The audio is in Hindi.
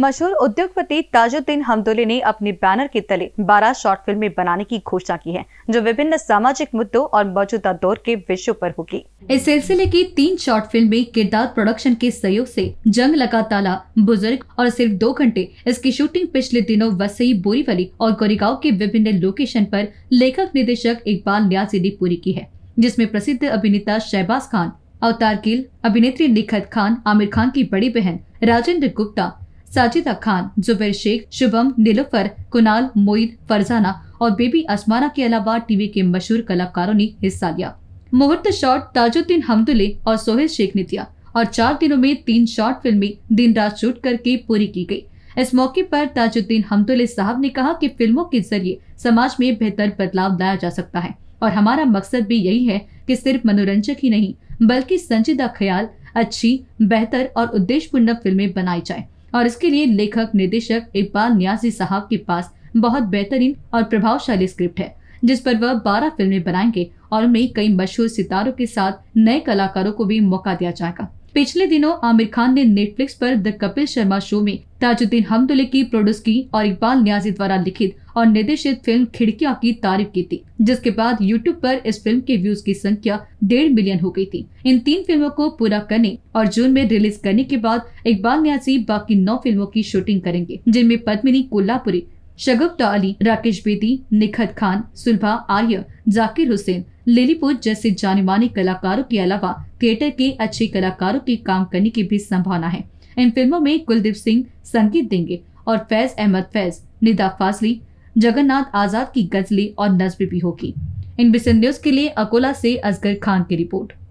मशहूर उद्योगपति ताजुद्दीन हमदुल्ले ने अपने बैनर के तले 12 शॉर्ट फिल्में बनाने की घोषणा की है जो विभिन्न सामाजिक मुद्दों और मौजूदा दौर के विषयों पर होगी इस सिलसिले की तीन शॉर्ट फिल्में किरदार प्रोडक्शन के सहयोग से जंग लगा ताला बुजुर्ग और सिर्फ दो घंटे इसकी शूटिंग पिछले दिनों वसई बोरीवली और गोरेगांव के विभिन्न लोकेशन आरोप लेखक निदेशक इकबाल न्याजी ने पूरी की है जिसमे प्रसिद्ध अभिनेता शहबाज खान अवतार गिल अभिनेत्री निखत खान आमिर खान की बड़ी बहन राजेंद्र गुप्ता साजिदा खान जुबेर शेख शुभम नीलोफर कुनाल मोइन फरजाना और बेबी असमाना के अलावा टीवी के मशहूर कलाकारों ने हिस्सा लिया मुहूर्त शॉट ताजुद्दीन हमदुल्ले और सोहेल शेख ने दिया और चार दिनों में तीन शॉर्ट फिल्में दिन रात शूट करके पूरी की गई इस मौके पर ताजुद्दीन हमदुल्ले साहब ने कहा कि फिल्मों के जरिए समाज में बेहतर बदलाव लाया जा सकता है और हमारा मकसद भी यही है कि सिर्फ मनोरंजक ही नहीं बल्कि संजीदा ख्याल अच्छी बेहतर और उद्देश्यपूर्ण फिल्में बनाई जाए और इसके लिए लेखक निर्देशक इकबाल न्याजी साहब के पास बहुत बेहतरीन और प्रभावशाली स्क्रिप्ट है जिस पर वह बारह फिल्में बनाएंगे और उनमें कई मशहूर सितारों के साथ नए कलाकारों को भी मौका दिया जाएगा पिछले दिनों आमिर खान ने नेटफ्लिक्स पर द कपिल शर्मा शो में ताजुद्दीन हमदुल्ले की प्रोड्यूस की और इकबाल न्याजी द्वारा लिखित और निर्देशित फिल्म खिड़किया की तारीफ की थी जिसके बाद यूट्यूब पर इस फिल्म के व्यूज की संख्या डेढ़ मिलियन हो गई थी इन तीन फिल्मों को पूरा करने और जून में रिलीज करने के बाद इकबाल न्याजी बाकी नौ फिल्मों की शूटिंग करेंगे जिनमें पद्मिनी कोल्हापुरी शगुप्ता अली राकेश बेदी निखत खान सुलभा आर्य जाकिर हुसैन लिलीपुत जैसे जाने माने कलाकारों के अलावा थिएटर के अच्छे कलाकारों के काम करने की भी संभावना है इन फिल्मों में कुलदीप सिंह संगीत देंगे और फैज अहमद फैज निदा फासली जगन्नाथ आजाद की गजली और नज्म भी होगी इन बिसन न्यूज के लिए अकोला से असगर खान की रिपोर्ट